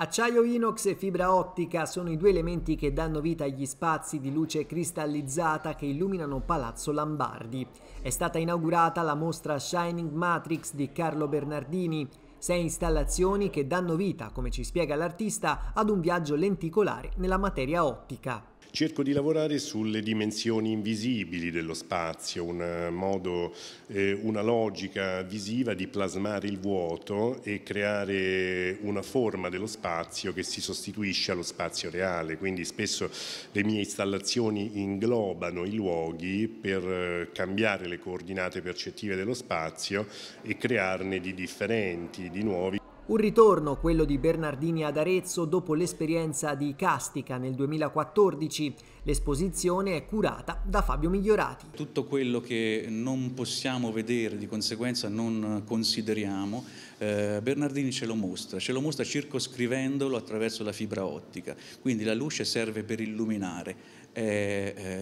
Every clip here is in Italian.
Acciaio inox e fibra ottica sono i due elementi che danno vita agli spazi di luce cristallizzata che illuminano Palazzo Lambardi. È stata inaugurata la mostra Shining Matrix di Carlo Bernardini, sei installazioni che danno vita, come ci spiega l'artista, ad un viaggio lenticolare nella materia ottica. Cerco di lavorare sulle dimensioni invisibili dello spazio, un eh, modo, eh, una logica visiva di plasmare il vuoto e creare una forma dello spazio che si sostituisce allo spazio reale. Quindi spesso le mie installazioni inglobano i luoghi per eh, cambiare le coordinate percettive dello spazio e crearne di differenti, di nuovi. Un ritorno, quello di Bernardini ad Arezzo, dopo l'esperienza di Castica nel 2014. L'esposizione è curata da Fabio Migliorati. Tutto quello che non possiamo vedere, di conseguenza non consideriamo, eh, Bernardini ce lo mostra, ce lo mostra circoscrivendolo attraverso la fibra ottica. Quindi la luce serve per illuminare. È,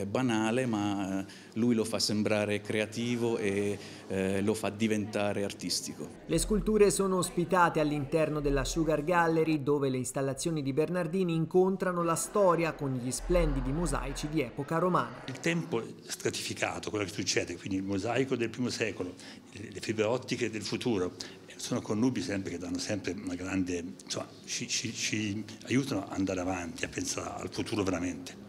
è banale, ma lui lo fa sembrare creativo e eh, lo fa diventare artistico. Le sculture sono ospitate all'interno all'interno della Sugar Gallery dove le installazioni di Bernardini incontrano la storia con gli splendidi mosaici di epoca romana. Il tempo stratificato, quello che succede, quindi il mosaico del primo secolo, le fibre ottiche del futuro, eh, sono connubi sempre che danno sempre una grande, insomma, ci, ci, ci aiutano ad andare avanti, a pensare al futuro veramente.